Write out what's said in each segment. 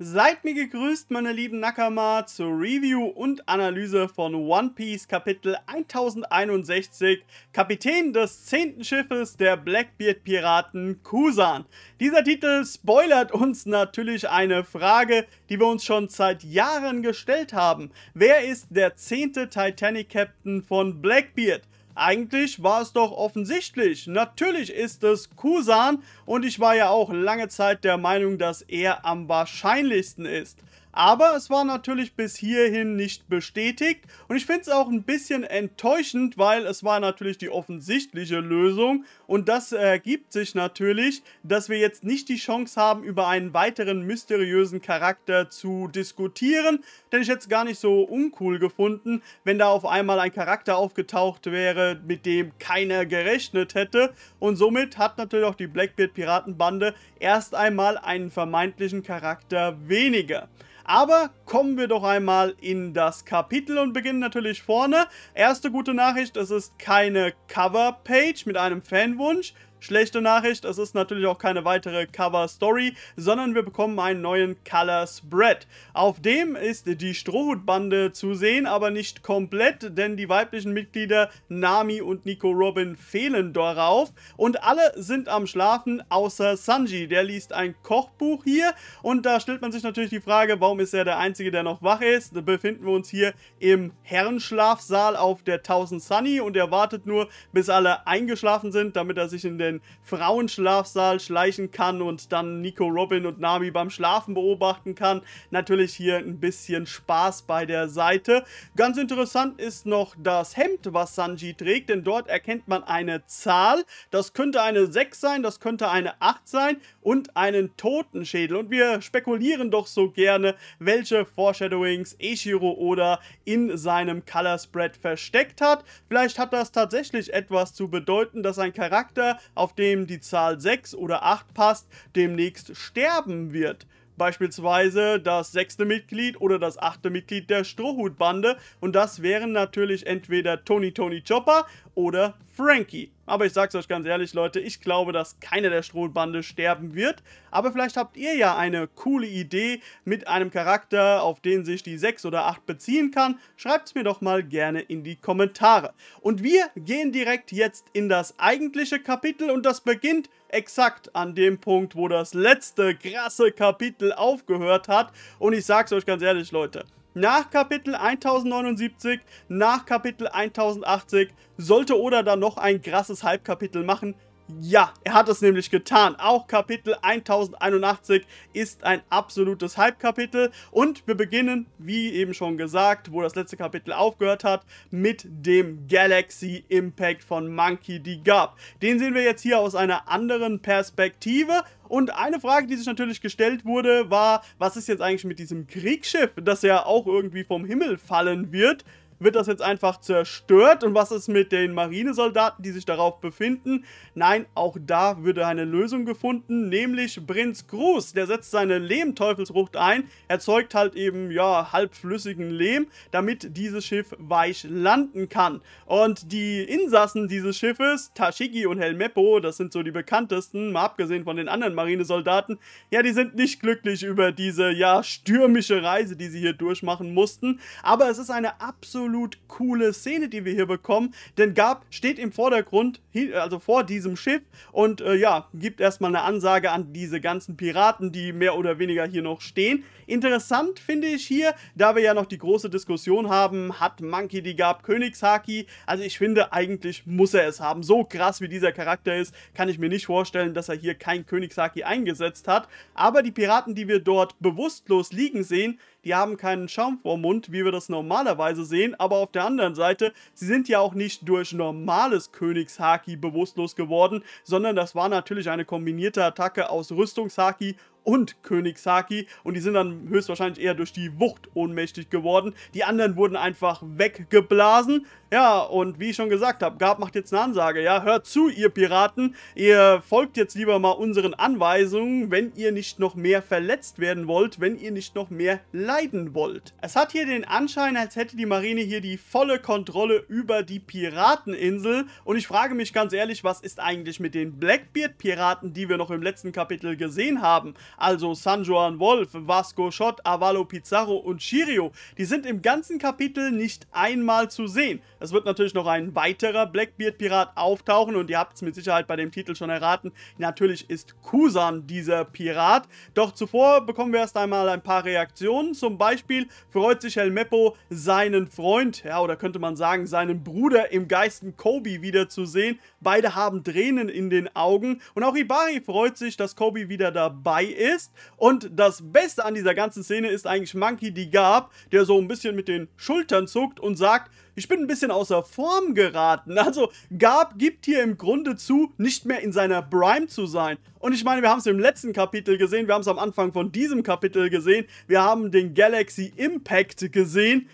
Seid mir gegrüßt, meine lieben Nakama, zur Review und Analyse von One Piece Kapitel 1061, Kapitän des 10. Schiffes der Blackbeard Piraten Kusan. Dieser Titel spoilert uns natürlich eine Frage, die wir uns schon seit Jahren gestellt haben. Wer ist der 10. Titanic Captain von Blackbeard? Eigentlich war es doch offensichtlich. Natürlich ist es Kusan und ich war ja auch lange Zeit der Meinung, dass er am wahrscheinlichsten ist. Aber es war natürlich bis hierhin nicht bestätigt. Und ich finde es auch ein bisschen enttäuschend, weil es war natürlich die offensichtliche Lösung. Und das ergibt sich natürlich, dass wir jetzt nicht die Chance haben, über einen weiteren mysteriösen Charakter zu diskutieren. Denn ich hätte es gar nicht so uncool gefunden, wenn da auf einmal ein Charakter aufgetaucht wäre, mit dem keiner gerechnet hätte. Und somit hat natürlich auch die Blackbeard Piratenbande erst einmal einen vermeintlichen Charakter weniger. Aber kommen wir doch einmal in das Kapitel und beginnen natürlich vorne. Erste gute Nachricht, es ist keine Coverpage mit einem Fanwunsch, Schlechte Nachricht, es ist natürlich auch keine weitere Cover-Story, sondern wir bekommen einen neuen Color Spread. Auf dem ist die Strohhutbande zu sehen, aber nicht komplett, denn die weiblichen Mitglieder Nami und Nico Robin fehlen darauf. Und alle sind am Schlafen, außer Sanji. Der liest ein Kochbuch hier und da stellt man sich natürlich die Frage, warum ist er der Einzige, der noch wach ist? Da befinden wir uns hier im Herrenschlafsaal auf der 1000 Sunny und er wartet nur, bis alle eingeschlafen sind, damit er sich in der den Frauenschlafsaal schleichen kann und dann Nico, Robin und Nami beim Schlafen beobachten kann. Natürlich hier ein bisschen Spaß bei der Seite. Ganz interessant ist noch das Hemd, was Sanji trägt, denn dort erkennt man eine Zahl. Das könnte eine 6 sein, das könnte eine 8 sein und einen Totenschädel. Und wir spekulieren doch so gerne, welche Foreshadowings Eiichiro Oda in seinem Color Spread versteckt hat. Vielleicht hat das tatsächlich etwas zu bedeuten, dass ein Charakter auf dem die Zahl 6 oder 8 passt, demnächst sterben wird. Beispielsweise das sechste Mitglied oder das achte Mitglied der Strohhutbande und das wären natürlich entweder Tony Tony Chopper oder Frankie. Aber ich sag's euch ganz ehrlich, Leute, ich glaube, dass keiner der Strohbande sterben wird. Aber vielleicht habt ihr ja eine coole Idee mit einem Charakter, auf den sich die 6 oder 8 beziehen kann. Schreibt's mir doch mal gerne in die Kommentare. Und wir gehen direkt jetzt in das eigentliche Kapitel und das beginnt exakt an dem Punkt, wo das letzte krasse Kapitel aufgehört hat. Und ich sag's euch ganz ehrlich, Leute, nach Kapitel 1079, nach Kapitel 1080, sollte Oda da noch ein krasses Halbkapitel machen? Ja, er hat es nämlich getan. Auch Kapitel 1081 ist ein absolutes Halbkapitel und wir beginnen, wie eben schon gesagt, wo das letzte Kapitel aufgehört hat, mit dem Galaxy Impact von Monkey D. Gap. Den sehen wir jetzt hier aus einer anderen Perspektive, und eine Frage, die sich natürlich gestellt wurde, war, was ist jetzt eigentlich mit diesem Kriegsschiff, das ja auch irgendwie vom Himmel fallen wird? wird das jetzt einfach zerstört. Und was ist mit den Marinesoldaten, die sich darauf befinden? Nein, auch da würde eine Lösung gefunden, nämlich Prinz Gruß. Der setzt seine Lehmteufelsrucht ein, erzeugt halt eben, ja, halbflüssigen Lehm, damit dieses Schiff weich landen kann. Und die Insassen dieses Schiffes, Tashigi und Helmeppo, das sind so die bekanntesten, mal abgesehen von den anderen Marinesoldaten, ja, die sind nicht glücklich über diese, ja, stürmische Reise, die sie hier durchmachen mussten. Aber es ist eine absolute absolut coole Szene, die wir hier bekommen. Denn Gab steht im Vordergrund, also vor diesem Schiff und äh, ja, gibt erstmal eine Ansage an diese ganzen Piraten, die mehr oder weniger hier noch stehen. Interessant finde ich hier, da wir ja noch die große Diskussion haben, hat Monkey die Gab Königshaki? Also ich finde, eigentlich muss er es haben. So krass wie dieser Charakter ist, kann ich mir nicht vorstellen, dass er hier kein Königshaki eingesetzt hat. Aber die Piraten, die wir dort bewusstlos liegen sehen, die haben keinen Schaum vorm Mund, wie wir das normalerweise sehen, aber auf der anderen Seite, sie sind ja auch nicht durch normales Königshaki bewusstlos geworden, sondern das war natürlich eine kombinierte Attacke aus Rüstungshaki und König Saki und die sind dann höchstwahrscheinlich eher durch die Wucht ohnmächtig geworden. Die anderen wurden einfach weggeblasen. Ja, und wie ich schon gesagt habe, Gab macht jetzt eine Ansage. Ja, hört zu, ihr Piraten. Ihr folgt jetzt lieber mal unseren Anweisungen, wenn ihr nicht noch mehr verletzt werden wollt, wenn ihr nicht noch mehr leiden wollt. Es hat hier den Anschein, als hätte die Marine hier die volle Kontrolle über die Pirateninsel. Und ich frage mich ganz ehrlich, was ist eigentlich mit den Blackbeard-Piraten, die wir noch im letzten Kapitel gesehen haben? also San Juan Wolf, Vasco Schott, Avalo Pizarro und Chirio, die sind im ganzen Kapitel nicht einmal zu sehen. Es wird natürlich noch ein weiterer Blackbeard-Pirat auftauchen und ihr habt es mit Sicherheit bei dem Titel schon erraten, natürlich ist Kusan dieser Pirat. Doch zuvor bekommen wir erst einmal ein paar Reaktionen, zum Beispiel freut sich El Meppo, seinen Freund, ja oder könnte man sagen seinen Bruder im Geisten Kobe wiederzusehen. Beide haben Tränen in den Augen und auch Ibari freut sich, dass Kobe wieder dabei ist. Und das Beste an dieser ganzen Szene ist eigentlich Monkey D. Garb, der so ein bisschen mit den Schultern zuckt und sagt, ich bin ein bisschen außer Form geraten. Also Garb gibt hier im Grunde zu, nicht mehr in seiner Prime zu sein. Und ich meine, wir haben es im letzten Kapitel gesehen, wir haben es am Anfang von diesem Kapitel gesehen, wir haben den Galaxy Impact gesehen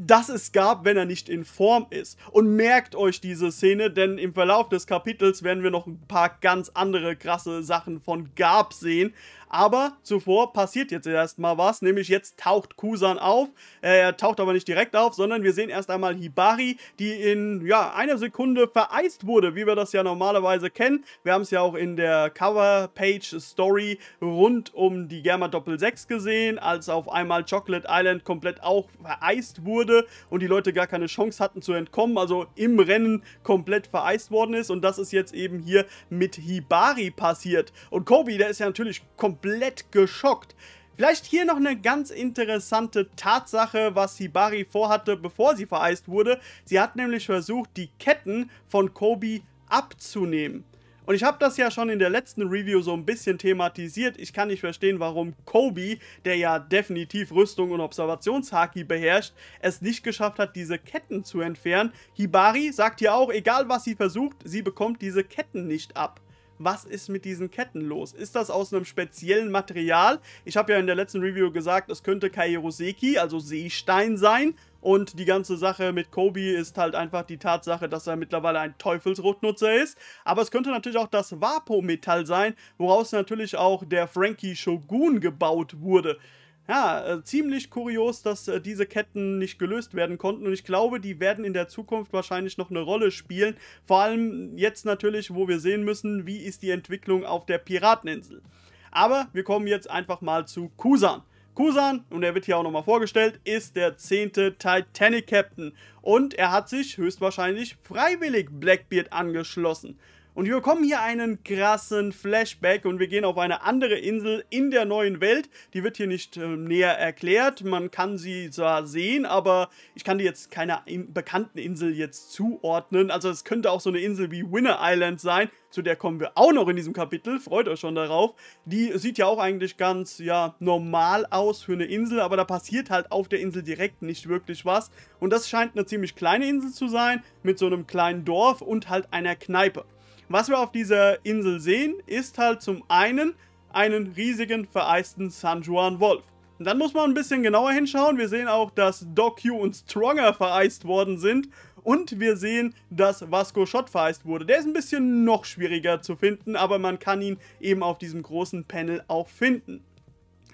dass es gab, wenn er nicht in Form ist. Und merkt euch diese Szene, denn im Verlauf des Kapitels werden wir noch ein paar ganz andere krasse Sachen von Gab sehen. Aber zuvor passiert jetzt erstmal was, nämlich jetzt taucht Kusan auf. Äh, er taucht aber nicht direkt auf, sondern wir sehen erst einmal Hibari, die in ja, einer Sekunde vereist wurde, wie wir das ja normalerweise kennen. Wir haben es ja auch in der Cover-Page-Story rund um die Germa Doppel 6 gesehen, als auf einmal Chocolate Island komplett auch vereist wurde und die Leute gar keine Chance hatten zu entkommen, also im Rennen komplett vereist worden ist. Und das ist jetzt eben hier mit Hibari passiert. Und Kobe, der ist ja natürlich komplett komplett geschockt. Vielleicht hier noch eine ganz interessante Tatsache, was Hibari vorhatte, bevor sie vereist wurde. Sie hat nämlich versucht, die Ketten von Kobe abzunehmen. Und ich habe das ja schon in der letzten Review so ein bisschen thematisiert. Ich kann nicht verstehen, warum Kobe, der ja definitiv Rüstung und Observationshaki beherrscht, es nicht geschafft hat, diese Ketten zu entfernen. Hibari sagt ja auch, egal was sie versucht, sie bekommt diese Ketten nicht ab was ist mit diesen Ketten los? Ist das aus einem speziellen Material? Ich habe ja in der letzten Review gesagt, es könnte Kairoseki, also Seestein sein. Und die ganze Sache mit Kobe ist halt einfach die Tatsache, dass er mittlerweile ein Teufelsrotnutzer ist. Aber es könnte natürlich auch das Vapo-Metall sein, woraus natürlich auch der Frankie Shogun gebaut wurde ja, äh, ziemlich kurios, dass äh, diese Ketten nicht gelöst werden konnten. Und ich glaube, die werden in der Zukunft wahrscheinlich noch eine Rolle spielen. Vor allem jetzt natürlich, wo wir sehen müssen, wie ist die Entwicklung auf der Pirateninsel. Aber wir kommen jetzt einfach mal zu Kusan. Kusan, und er wird hier auch nochmal vorgestellt, ist der zehnte Titanic-Captain. Und er hat sich höchstwahrscheinlich freiwillig Blackbeard angeschlossen. Und wir bekommen hier einen krassen Flashback und wir gehen auf eine andere Insel in der neuen Welt. Die wird hier nicht äh, näher erklärt. Man kann sie zwar sehen, aber ich kann die jetzt keiner in bekannten Insel jetzt zuordnen. Also es könnte auch so eine Insel wie Winner Island sein. Zu der kommen wir auch noch in diesem Kapitel. Freut euch schon darauf. Die sieht ja auch eigentlich ganz ja normal aus für eine Insel, aber da passiert halt auf der Insel direkt nicht wirklich was. Und das scheint eine ziemlich kleine Insel zu sein mit so einem kleinen Dorf und halt einer Kneipe. Was wir auf dieser Insel sehen, ist halt zum einen einen riesigen vereisten San Juan Wolf. Und dann muss man ein bisschen genauer hinschauen. Wir sehen auch, dass Doc Hugh und Stronger vereist worden sind. Und wir sehen, dass Vasco Schott vereist wurde. Der ist ein bisschen noch schwieriger zu finden, aber man kann ihn eben auf diesem großen Panel auch finden.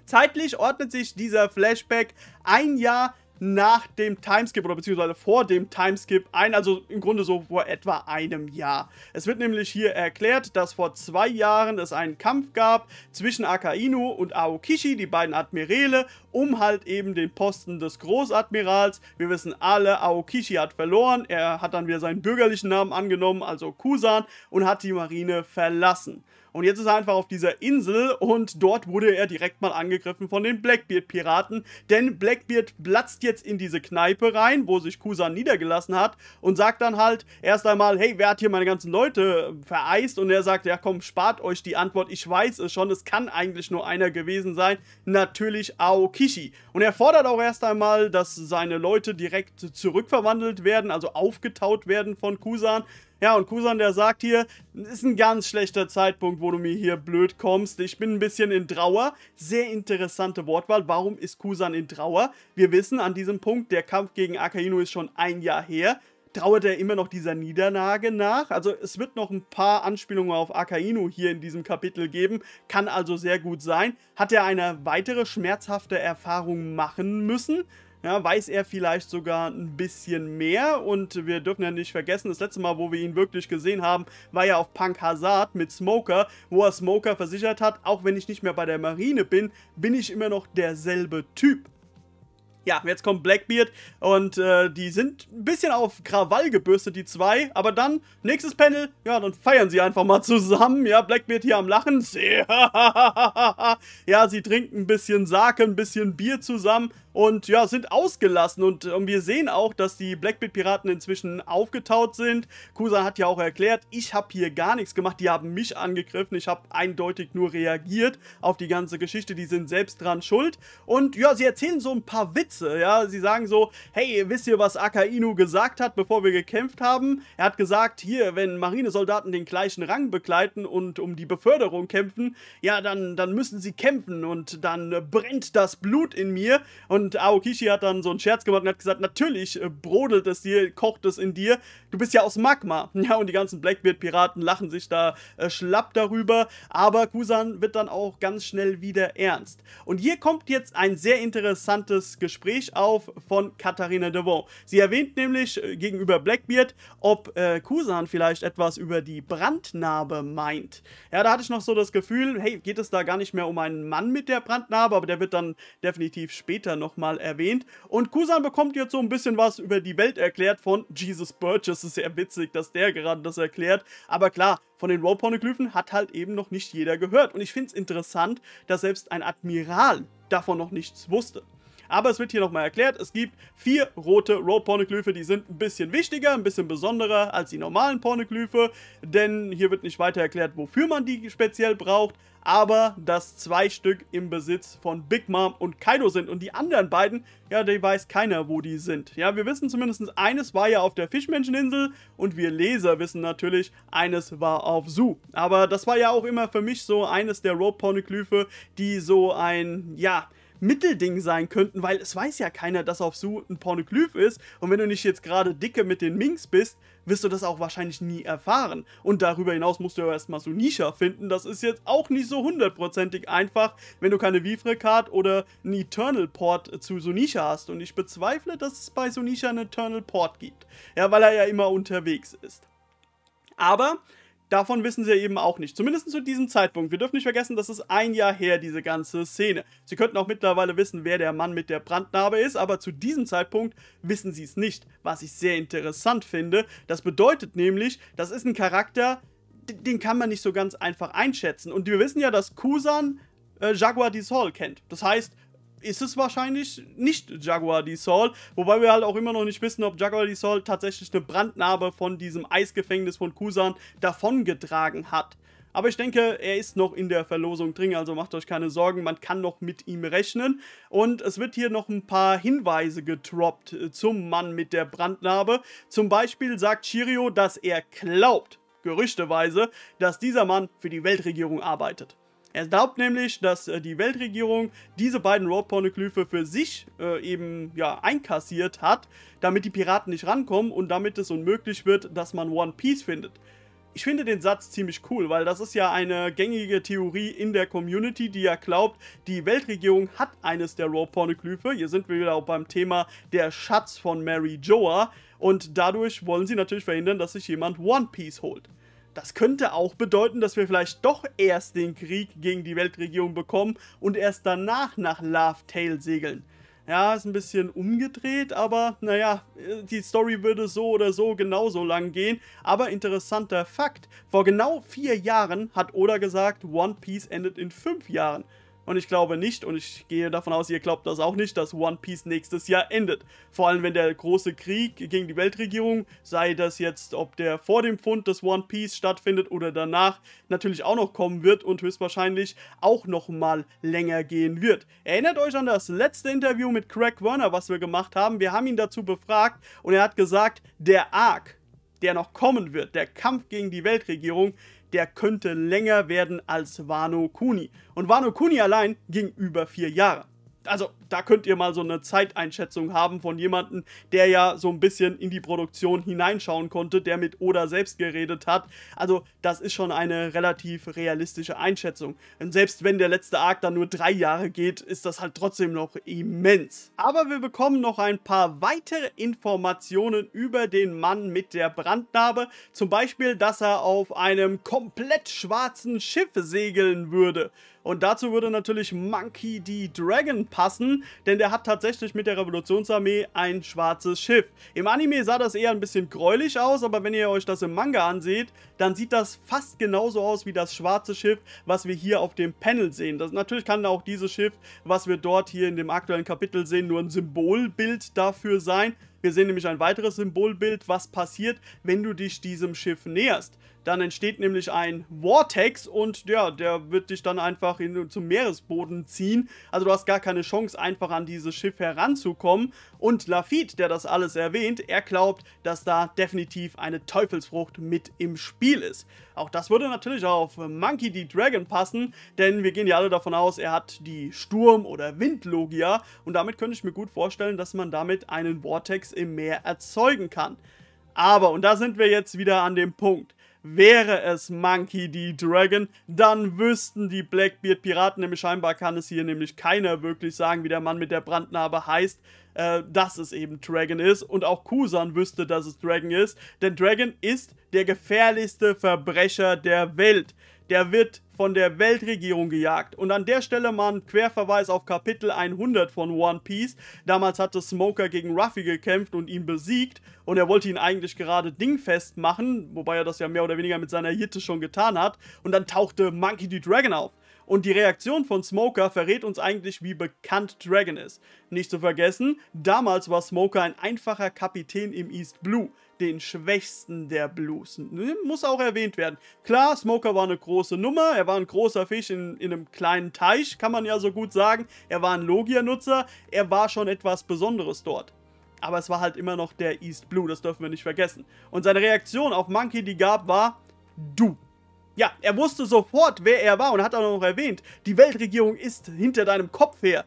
Zeitlich ordnet sich dieser Flashback ein Jahr nach dem Timeskip oder beziehungsweise vor dem Timeskip ein, also im Grunde so vor etwa einem Jahr. Es wird nämlich hier erklärt, dass vor zwei Jahren es einen Kampf gab zwischen Akainu und Aokishi, die beiden Admirale, um halt eben den Posten des Großadmirals. Wir wissen alle, Aokishi hat verloren, er hat dann wieder seinen bürgerlichen Namen angenommen, also Kusan, und hat die Marine verlassen. Und jetzt ist er einfach auf dieser Insel und dort wurde er direkt mal angegriffen von den Blackbeard-Piraten. Denn Blackbeard platzt jetzt in diese Kneipe rein, wo sich Kusan niedergelassen hat und sagt dann halt erst einmal, hey, wer hat hier meine ganzen Leute ähm, vereist? Und er sagt, ja komm, spart euch die Antwort, ich weiß es schon, es kann eigentlich nur einer gewesen sein. Natürlich Aokishi. Und er fordert auch erst einmal, dass seine Leute direkt zurückverwandelt werden, also aufgetaut werden von Kusan. Ja, und Kusan, der sagt hier, ist ein ganz schlechter Zeitpunkt, wo du mir hier blöd kommst. Ich bin ein bisschen in Trauer. Sehr interessante Wortwahl. Warum ist Kusan in Trauer? Wir wissen an diesem Punkt, der Kampf gegen Akainu ist schon ein Jahr her trauert er immer noch dieser Niederlage nach. Also es wird noch ein paar Anspielungen auf Akainu hier in diesem Kapitel geben, kann also sehr gut sein. Hat er eine weitere schmerzhafte Erfahrung machen müssen? ja, weiß er vielleicht sogar ein bisschen mehr. Und wir dürfen ja nicht vergessen, das letzte Mal, wo wir ihn wirklich gesehen haben, war ja auf Punk Hazard mit Smoker, wo er Smoker versichert hat, auch wenn ich nicht mehr bei der Marine bin, bin ich immer noch derselbe Typ. Ja, jetzt kommt Blackbeard und äh, die sind ein bisschen auf Krawall gebürstet, die zwei. Aber dann, nächstes Panel, ja, dann feiern sie einfach mal zusammen. Ja, Blackbeard hier am Lachen. ja, sie trinken ein bisschen Sake, ein bisschen Bier zusammen und ja, sind ausgelassen und, und ähm, wir sehen auch, dass die Blackbeard-Piraten inzwischen aufgetaut sind. Kusan hat ja auch erklärt, ich habe hier gar nichts gemacht, die haben mich angegriffen, ich habe eindeutig nur reagiert auf die ganze Geschichte, die sind selbst dran schuld. Und ja, sie erzählen so ein paar Witze, ja, sie sagen so, hey, wisst ihr, was Akainu gesagt hat, bevor wir gekämpft haben? Er hat gesagt, hier, wenn Marinesoldaten den gleichen Rang begleiten und um die Beförderung kämpfen, ja, dann, dann müssen sie kämpfen und dann brennt das Blut in mir und und Aokishi hat dann so einen Scherz gemacht und hat gesagt, natürlich äh, brodelt es dir, kocht es in dir, du bist ja aus Magma. Ja, und die ganzen Blackbeard-Piraten lachen sich da äh, schlapp darüber, aber Kusan wird dann auch ganz schnell wieder ernst. Und hier kommt jetzt ein sehr interessantes Gespräch auf von Katharina Devon. Sie erwähnt nämlich äh, gegenüber Blackbeard, ob äh, Kusan vielleicht etwas über die Brandnarbe meint. Ja, da hatte ich noch so das Gefühl, hey, geht es da gar nicht mehr um einen Mann mit der Brandnarbe, aber der wird dann definitiv später noch nochmal erwähnt. Und Kusan bekommt jetzt so ein bisschen was über die Welt erklärt von Jesus Burgess. Ist sehr witzig, dass der gerade das erklärt. Aber klar, von den Row-Poneglyphen hat halt eben noch nicht jeder gehört. Und ich finde es interessant, dass selbst ein Admiral davon noch nichts wusste. Aber es wird hier nochmal erklärt, es gibt vier rote Row-Pornoglyphe, die sind ein bisschen wichtiger, ein bisschen besonderer als die normalen Pornoglyphe, denn hier wird nicht weiter erklärt, wofür man die speziell braucht, aber dass zwei Stück im Besitz von Big Mom und Kaido sind. Und die anderen beiden, ja, die weiß keiner, wo die sind. Ja, wir wissen zumindest eines war ja auf der Fischmenscheninsel und wir Leser wissen natürlich, eines war auf Su. Aber das war ja auch immer für mich so eines der Rope Poneglyphe, die so ein, ja, Mittelding sein könnten, weil es weiß ja keiner, dass auf Su ein Pornoglyph ist. Und wenn du nicht jetzt gerade dicke mit den Minks bist, wirst du das auch wahrscheinlich nie erfahren. Und darüber hinaus musst du ja erstmal so Nisha finden. Das ist jetzt auch nicht so hundertprozentig einfach, wenn du keine Vifre card oder einen Eternal Port zu Sunisha hast. Und ich bezweifle, dass es bei Sunisha einen Eternal Port gibt. Ja, weil er ja immer unterwegs ist. Aber Davon wissen sie eben auch nicht. Zumindest zu diesem Zeitpunkt. Wir dürfen nicht vergessen, das ist ein Jahr her, diese ganze Szene. Sie könnten auch mittlerweile wissen, wer der Mann mit der Brandnarbe ist, aber zu diesem Zeitpunkt wissen sie es nicht, was ich sehr interessant finde. Das bedeutet nämlich, das ist ein Charakter, den kann man nicht so ganz einfach einschätzen. Und wir wissen ja, dass Kusan äh, Jaguar Dissol kennt. Das heißt, ist es wahrscheinlich nicht Jaguar DeSaul. Wobei wir halt auch immer noch nicht wissen, ob Jaguar DeSaul tatsächlich eine Brandnarbe von diesem Eisgefängnis von Kusan davongetragen hat. Aber ich denke, er ist noch in der Verlosung drin, also macht euch keine Sorgen, man kann noch mit ihm rechnen. Und es wird hier noch ein paar Hinweise getroppt äh, zum Mann mit der Brandnarbe. Zum Beispiel sagt Shirio, dass er glaubt, gerüchteweise, dass dieser Mann für die Weltregierung arbeitet. Er glaubt nämlich, dass äh, die Weltregierung diese beiden Road Pornoglyphe für sich äh, eben ja einkassiert hat, damit die Piraten nicht rankommen und damit es unmöglich wird, dass man One Piece findet. Ich finde den Satz ziemlich cool, weil das ist ja eine gängige Theorie in der Community, die ja glaubt, die Weltregierung hat eines der Raw Pornoglyphe. Hier sind wir wieder auch beim Thema der Schatz von Mary Joa und dadurch wollen sie natürlich verhindern, dass sich jemand One Piece holt. Das könnte auch bedeuten, dass wir vielleicht doch erst den Krieg gegen die Weltregierung bekommen und erst danach nach Love Tale segeln. Ja, ist ein bisschen umgedreht, aber naja, die Story würde so oder so genauso lang gehen. Aber interessanter Fakt, vor genau vier Jahren hat Oda gesagt, One Piece endet in fünf Jahren. Und ich glaube nicht, und ich gehe davon aus, ihr glaubt das auch nicht, dass One Piece nächstes Jahr endet. Vor allem, wenn der große Krieg gegen die Weltregierung, sei das jetzt, ob der vor dem Fund des One Piece stattfindet oder danach, natürlich auch noch kommen wird und höchstwahrscheinlich auch nochmal länger gehen wird. Erinnert euch an das letzte Interview mit Craig Werner, was wir gemacht haben. Wir haben ihn dazu befragt und er hat gesagt, der Arc, der noch kommen wird, der Kampf gegen die Weltregierung, der könnte länger werden als Wano Kuni. Und Wano Kuni allein ging über vier Jahre also da könnt ihr mal so eine Zeiteinschätzung haben von jemandem, der ja so ein bisschen in die Produktion hineinschauen konnte, der mit Oda selbst geredet hat. Also das ist schon eine relativ realistische Einschätzung. Und selbst wenn der letzte Arc dann nur drei Jahre geht, ist das halt trotzdem noch immens. Aber wir bekommen noch ein paar weitere Informationen über den Mann mit der Brandnarbe. Zum Beispiel, dass er auf einem komplett schwarzen Schiff segeln würde. Und dazu würde natürlich Monkey D. Dragon passen, denn der hat tatsächlich mit der Revolutionsarmee ein schwarzes Schiff. Im Anime sah das eher ein bisschen gräulich aus, aber wenn ihr euch das im Manga anseht, dann sieht das fast genauso aus wie das schwarze Schiff, was wir hier auf dem Panel sehen. Das, natürlich kann auch dieses Schiff, was wir dort hier in dem aktuellen Kapitel sehen, nur ein Symbolbild dafür sein. Wir sehen nämlich ein weiteres Symbolbild, was passiert, wenn du dich diesem Schiff näherst. Dann entsteht nämlich ein Vortex und ja, der wird dich dann einfach in, zum Meeresboden ziehen. Also du hast gar keine Chance, einfach an dieses Schiff heranzukommen. Und Lafitte, der das alles erwähnt, er glaubt, dass da definitiv eine Teufelsfrucht mit im Spiel ist. Auch das würde natürlich auf Monkey D. Dragon passen, denn wir gehen ja alle davon aus, er hat die Sturm- oder Windlogia und damit könnte ich mir gut vorstellen, dass man damit einen Vortex im Meer erzeugen kann. Aber, und da sind wir jetzt wieder an dem Punkt, wäre es Monkey D. Dragon, dann wüssten die Blackbeard Piraten, nämlich scheinbar kann es hier nämlich keiner wirklich sagen, wie der Mann mit der Brandnarbe heißt, äh, dass es eben Dragon ist und auch Kusan wüsste, dass es Dragon ist, denn Dragon ist der gefährlichste Verbrecher der Welt der wird von der Weltregierung gejagt. Und an der Stelle mal ein Querverweis auf Kapitel 100 von One Piece. Damals hatte Smoker gegen Ruffy gekämpft und ihn besiegt. Und er wollte ihn eigentlich gerade dingfest machen, wobei er das ja mehr oder weniger mit seiner Jitte schon getan hat. Und dann tauchte Monkey D. Dragon auf. Und die Reaktion von Smoker verrät uns eigentlich, wie bekannt Dragon ist. Nicht zu vergessen, damals war Smoker ein einfacher Kapitän im East Blue den Schwächsten der Blues. Muss auch erwähnt werden. Klar, Smoker war eine große Nummer. Er war ein großer Fisch in, in einem kleinen Teich, kann man ja so gut sagen. Er war ein Logia-Nutzer. Er war schon etwas Besonderes dort. Aber es war halt immer noch der East Blue, das dürfen wir nicht vergessen. Und seine Reaktion auf Monkey die Gab war, du. Ja, er wusste sofort, wer er war und hat auch noch erwähnt, die Weltregierung ist hinter deinem Kopf her.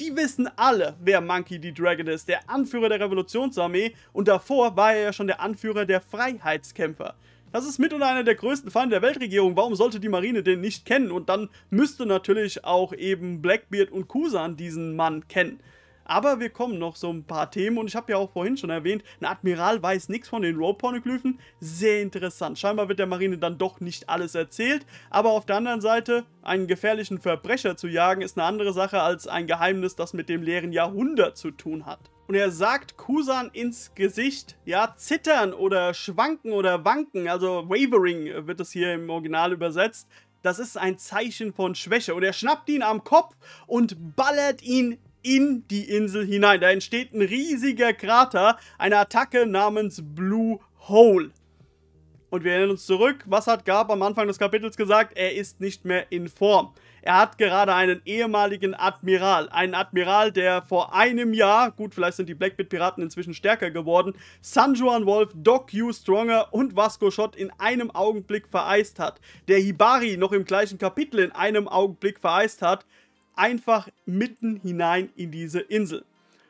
Die wissen alle, wer Monkey D. Dragon ist, der Anführer der Revolutionsarmee und davor war er ja schon der Anführer der Freiheitskämpfer. Das ist mitunter einer der größten Feinde der Weltregierung. Warum sollte die Marine den nicht kennen? Und dann müsste natürlich auch eben Blackbeard und Kusan diesen Mann kennen. Aber wir kommen noch so ein paar Themen und ich habe ja auch vorhin schon erwähnt, ein Admiral weiß nichts von den rope pornoglyphen Sehr interessant. Scheinbar wird der Marine dann doch nicht alles erzählt. Aber auf der anderen Seite, einen gefährlichen Verbrecher zu jagen, ist eine andere Sache als ein Geheimnis, das mit dem leeren Jahrhundert zu tun hat. Und er sagt Kusan ins Gesicht, ja, zittern oder schwanken oder wanken, also wavering wird es hier im Original übersetzt. Das ist ein Zeichen von Schwäche. Und er schnappt ihn am Kopf und ballert ihn in die Insel hinein. Da entsteht ein riesiger Krater, eine Attacke namens Blue Hole. Und wir erinnern uns zurück, was hat Gab am Anfang des Kapitels gesagt? Er ist nicht mehr in Form. Er hat gerade einen ehemaligen Admiral, einen Admiral, der vor einem Jahr, gut, vielleicht sind die blackbeard piraten inzwischen stärker geworden, San Juan Wolf, Doc Hugh Stronger und Vasco Schott in einem Augenblick vereist hat, der Hibari noch im gleichen Kapitel in einem Augenblick vereist hat, einfach mitten hinein in diese Insel.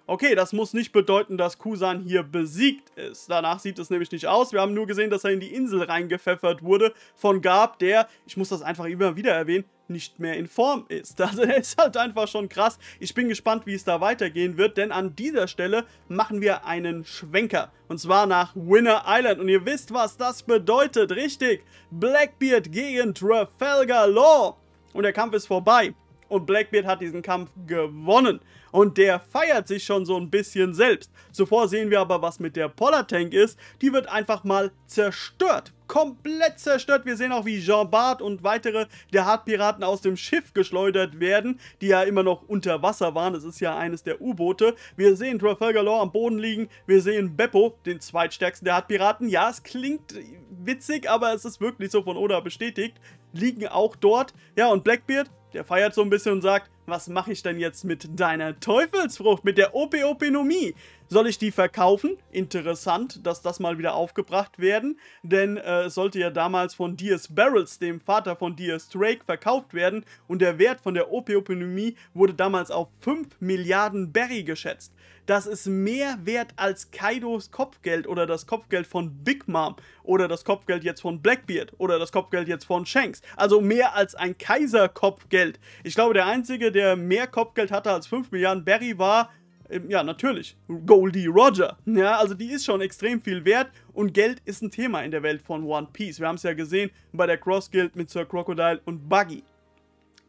Okay, das muss nicht bedeuten, dass Kusan hier besiegt ist. Danach sieht es nämlich nicht aus. Wir haben nur gesehen, dass er in die Insel reingepfeffert wurde von Gab, der, ich muss das einfach immer wieder erwähnen, nicht mehr in Form ist. Also er ist halt einfach schon krass. Ich bin gespannt, wie es da weitergehen wird, denn an dieser Stelle machen wir einen Schwenker. Und zwar nach Winner Island. Und ihr wisst, was das bedeutet, richtig? Blackbeard gegen Trafalgar Law. Und der Kampf ist vorbei und Blackbeard hat diesen Kampf gewonnen. Und der feiert sich schon so ein bisschen selbst. Zuvor sehen wir aber, was mit der Polar tank ist. Die wird einfach mal zerstört. Komplett zerstört. Wir sehen auch, wie Jean Bart und weitere der Hartpiraten aus dem Schiff geschleudert werden, die ja immer noch unter Wasser waren. Das ist ja eines der U-Boote. Wir sehen Trafalgar Law am Boden liegen. Wir sehen Beppo, den zweitstärksten der Hartpiraten. Ja, es klingt witzig, aber es ist wirklich so von Oda bestätigt liegen auch dort. Ja, und Blackbeard der feiert so ein bisschen und sagt, was mache ich denn jetzt mit deiner Teufelsfrucht, mit der Opeopenomie? Soll ich die verkaufen? Interessant, dass das mal wieder aufgebracht werden, denn es äh, sollte ja damals von Diaz Barrels, dem Vater von Diaz Drake, verkauft werden und der Wert von der Opeopenomie wurde damals auf 5 Milliarden Berry geschätzt. Das ist mehr wert als Kaidos Kopfgeld oder das Kopfgeld von Big Mom oder das Kopfgeld jetzt von Blackbeard oder das Kopfgeld jetzt von Shanks. Also mehr als ein Kaiserkopfgeld. Ich glaube, der einzige, der mehr Kopfgeld hatte als 5 Milliarden Barry war, ähm, ja, natürlich, Goldie Roger. Ja, also die ist schon extrem viel wert und Geld ist ein Thema in der Welt von One Piece. Wir haben es ja gesehen bei der Cross Guild mit Sir Crocodile und Buggy.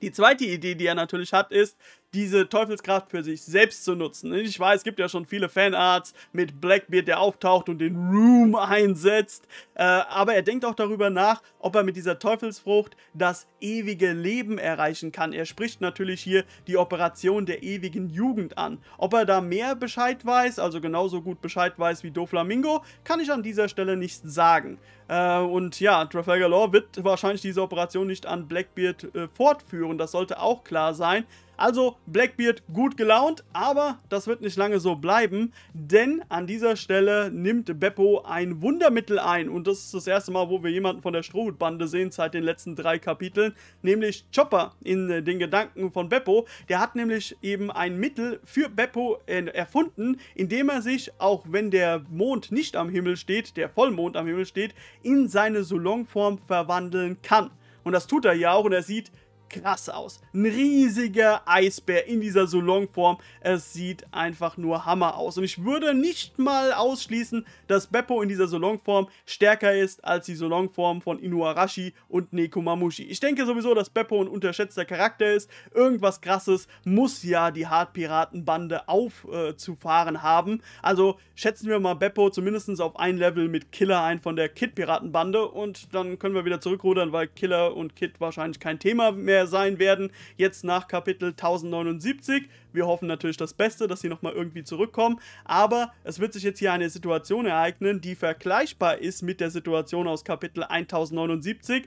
Die zweite Idee, die er natürlich hat, ist, diese Teufelskraft für sich selbst zu nutzen. Ich weiß, es gibt ja schon viele Fanarts mit Blackbeard, der auftaucht und den Room einsetzt. Äh, aber er denkt auch darüber nach, ob er mit dieser Teufelsfrucht das ewige Leben erreichen kann. Er spricht natürlich hier die Operation der ewigen Jugend an. Ob er da mehr Bescheid weiß, also genauso gut Bescheid weiß wie Doflamingo, kann ich an dieser Stelle nicht sagen. Äh, und ja, Trafalgar Law wird wahrscheinlich diese Operation nicht an Blackbeard äh, fortführen, das sollte auch klar sein. Also Blackbeard gut gelaunt, aber das wird nicht lange so bleiben, denn an dieser Stelle nimmt Beppo ein Wundermittel ein und das ist das erste Mal, wo wir jemanden von der Strohhutbande sehen seit den letzten drei Kapiteln, nämlich Chopper in äh, den Gedanken von Beppo. Der hat nämlich eben ein Mittel für Beppo äh, erfunden, indem er sich, auch wenn der Mond nicht am Himmel steht, der Vollmond am Himmel steht, in seine Solonform verwandeln kann. Und das tut er ja auch und er sieht krass aus. Ein riesiger Eisbär in dieser Solong-Form. Es sieht einfach nur Hammer aus. Und ich würde nicht mal ausschließen, dass Beppo in dieser Solong-Form stärker ist als die Solong-Form von Inuarashi und Nekomamushi. Ich denke sowieso, dass Beppo ein unterschätzter Charakter ist. Irgendwas krasses muss ja die Hartpiratenbande aufzufahren äh, haben. Also schätzen wir mal Beppo zumindest auf ein Level mit Killer ein von der Kid-Piratenbande und dann können wir wieder zurückrudern, weil Killer und Kid wahrscheinlich kein Thema mehr wir sein werden, jetzt nach Kapitel 1079. Wir hoffen natürlich das Beste, dass sie nochmal irgendwie zurückkommen, aber es wird sich jetzt hier eine Situation ereignen, die vergleichbar ist mit der Situation aus Kapitel 1079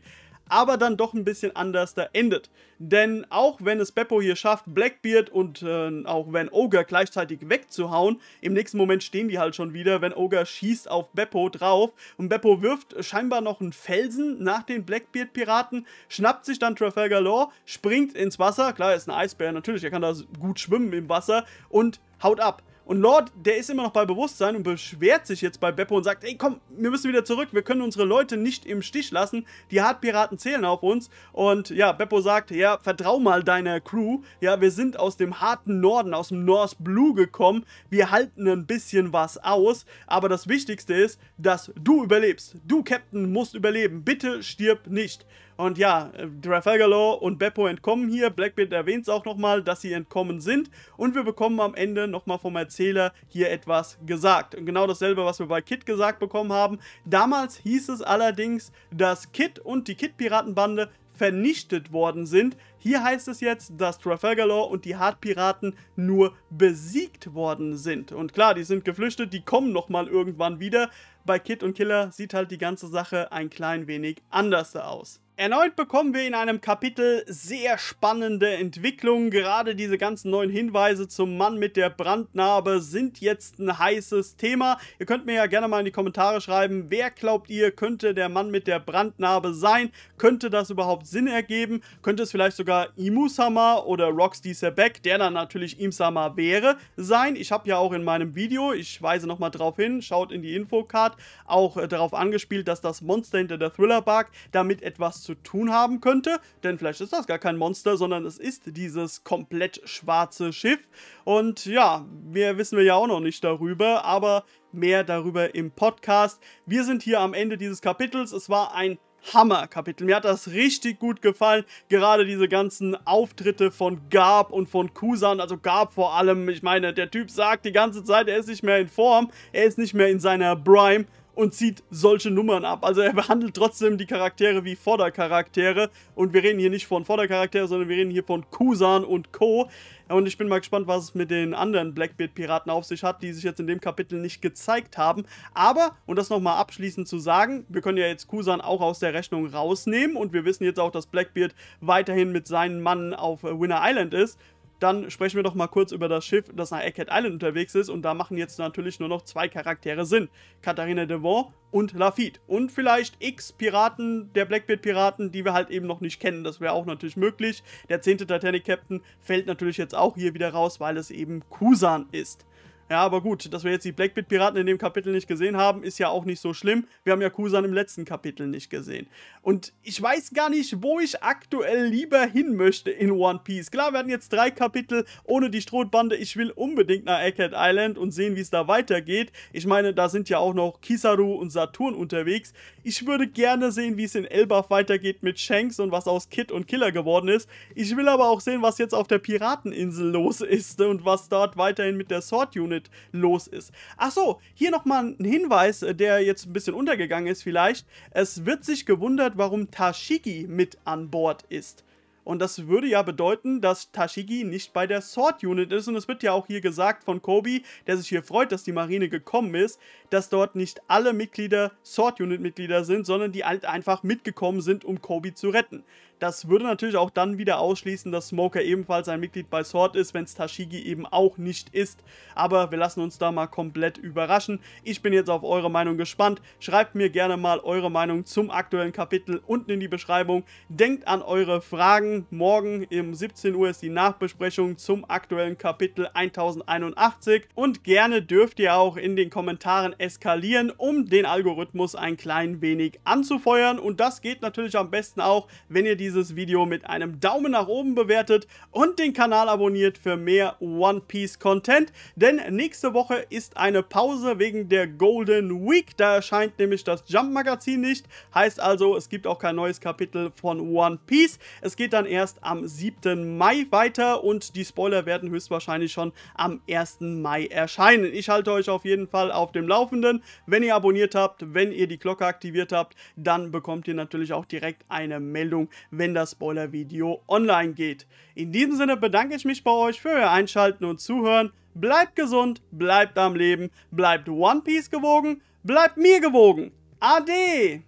aber dann doch ein bisschen anders da endet. Denn auch wenn es Beppo hier schafft, Blackbeard und äh, auch wenn Ogre gleichzeitig wegzuhauen, im nächsten Moment stehen die halt schon wieder, wenn Ogre schießt auf Beppo drauf und Beppo wirft scheinbar noch einen Felsen nach den Blackbeard-Piraten, schnappt sich dann Trafalgar Law, springt ins Wasser, klar, er ist ein Eisbär, natürlich, er kann da gut schwimmen im Wasser und haut ab. Und Lord, der ist immer noch bei Bewusstsein und beschwert sich jetzt bei Beppo und sagt, ey komm, wir müssen wieder zurück, wir können unsere Leute nicht im Stich lassen, die Hartpiraten zählen auf uns. Und ja, Beppo sagt, ja, vertrau mal deiner Crew, ja, wir sind aus dem harten Norden, aus dem North Blue gekommen, wir halten ein bisschen was aus, aber das Wichtigste ist, dass du überlebst. Du, Captain, musst überleben, bitte stirb nicht. Und ja, Trafalgar äh, Law und Beppo entkommen hier. Blackbeard erwähnt es auch nochmal, dass sie entkommen sind. Und wir bekommen am Ende nochmal vom Erzähler hier etwas gesagt. Und genau dasselbe, was wir bei Kid gesagt bekommen haben. Damals hieß es allerdings, dass Kid und die Kid-Piratenbande vernichtet worden sind. Hier heißt es jetzt, dass Trafalgar Law und die Hardpiraten nur besiegt worden sind. Und klar, die sind geflüchtet, die kommen nochmal irgendwann wieder. Bei Kid und Killer sieht halt die ganze Sache ein klein wenig anders aus. Erneut bekommen wir in einem Kapitel sehr spannende Entwicklungen. Gerade diese ganzen neuen Hinweise zum Mann mit der Brandnarbe sind jetzt ein heißes Thema. Ihr könnt mir ja gerne mal in die Kommentare schreiben, wer glaubt ihr, könnte der Mann mit der Brandnarbe sein? Könnte das überhaupt Sinn ergeben? Könnte es vielleicht sogar Imusama oder Roxy Sebek, der dann natürlich Imusama wäre, sein? Ich habe ja auch in meinem Video, ich weise nochmal drauf hin, schaut in die Infocard, auch äh, darauf angespielt, dass das Monster hinter der Thriller-Bark damit etwas zu tun haben könnte. Denn vielleicht ist das gar kein Monster, sondern es ist dieses komplett schwarze Schiff. Und ja, mehr wissen wir ja auch noch nicht darüber, aber mehr darüber im Podcast. Wir sind hier am Ende dieses Kapitels. Es war ein Hammer-Kapitel. Mir hat das richtig gut gefallen. Gerade diese ganzen Auftritte von Garb und von Kusan. Also Garb vor allem. Ich meine, der Typ sagt die ganze Zeit, er ist nicht mehr in Form. Er ist nicht mehr in seiner Prime und zieht solche Nummern ab. Also er behandelt trotzdem die Charaktere wie Vordercharaktere. Und wir reden hier nicht von Vordercharaktere, sondern wir reden hier von Kusan und Co. Und ich bin mal gespannt, was es mit den anderen Blackbeard-Piraten auf sich hat, die sich jetzt in dem Kapitel nicht gezeigt haben. Aber, und das nochmal abschließend zu sagen, wir können ja jetzt Kusan auch aus der Rechnung rausnehmen. Und wir wissen jetzt auch, dass Blackbeard weiterhin mit seinen Mannen auf Winner Island ist dann sprechen wir doch mal kurz über das Schiff, das nach Eckhead Island unterwegs ist. Und da machen jetzt natürlich nur noch zwei Charaktere Sinn. Katharina Devon und Lafitte. Und vielleicht X-Piraten, der Blackbeard-Piraten, die wir halt eben noch nicht kennen. Das wäre auch natürlich möglich. Der zehnte Titanic-Captain fällt natürlich jetzt auch hier wieder raus, weil es eben Kusan ist. Ja, aber gut, dass wir jetzt die Blackbit-Piraten in dem Kapitel nicht gesehen haben, ist ja auch nicht so schlimm. Wir haben ja Kusan im letzten Kapitel nicht gesehen. Und ich weiß gar nicht, wo ich aktuell lieber hin möchte in One Piece. Klar, wir hatten jetzt drei Kapitel ohne die Strohbande. Ich will unbedingt nach Egghead Island und sehen, wie es da weitergeht. Ich meine, da sind ja auch noch Kisaru und Saturn unterwegs. Ich würde gerne sehen, wie es in Elbaf weitergeht mit Shanks und was aus Kid und Killer geworden ist. Ich will aber auch sehen, was jetzt auf der Pirateninsel los ist und was dort weiterhin mit der Sword Unit los ist. Achso, hier nochmal ein Hinweis, äh, der jetzt ein bisschen untergegangen ist vielleicht. Es wird sich gewundert, warum Tashiki mit an Bord ist. Und das würde ja bedeuten, dass Tashigi nicht bei der Sword Unit ist. Und es wird ja auch hier gesagt von Kobi, der sich hier freut, dass die Marine gekommen ist, dass dort nicht alle Mitglieder Sword Unit Mitglieder sind, sondern die halt einfach mitgekommen sind, um Kobi zu retten. Das würde natürlich auch dann wieder ausschließen, dass Smoker ebenfalls ein Mitglied bei Sword ist, wenn es Tashigi eben auch nicht ist. Aber wir lassen uns da mal komplett überraschen. Ich bin jetzt auf eure Meinung gespannt. Schreibt mir gerne mal eure Meinung zum aktuellen Kapitel unten in die Beschreibung. Denkt an eure Fragen. Morgen um 17 Uhr ist die Nachbesprechung zum aktuellen Kapitel 1081. Und gerne dürft ihr auch in den Kommentaren eskalieren, um den Algorithmus ein klein wenig anzufeuern. Und das geht natürlich am besten auch, wenn ihr die dieses Video mit einem Daumen nach oben bewertet und den Kanal abonniert für mehr One Piece Content. Denn nächste Woche ist eine Pause wegen der Golden Week. Da erscheint nämlich das Jump Magazin nicht. Heißt also, es gibt auch kein neues Kapitel von One Piece. Es geht dann erst am 7. Mai weiter und die Spoiler werden höchstwahrscheinlich schon am 1. Mai erscheinen. Ich halte euch auf jeden Fall auf dem Laufenden. Wenn ihr abonniert habt, wenn ihr die Glocke aktiviert habt, dann bekommt ihr natürlich auch direkt eine Meldung, wenn das Spoiler-Video online geht. In diesem Sinne bedanke ich mich bei euch für euer Einschalten und Zuhören. Bleibt gesund, bleibt am Leben, bleibt One Piece gewogen, bleibt mir gewogen. Ade!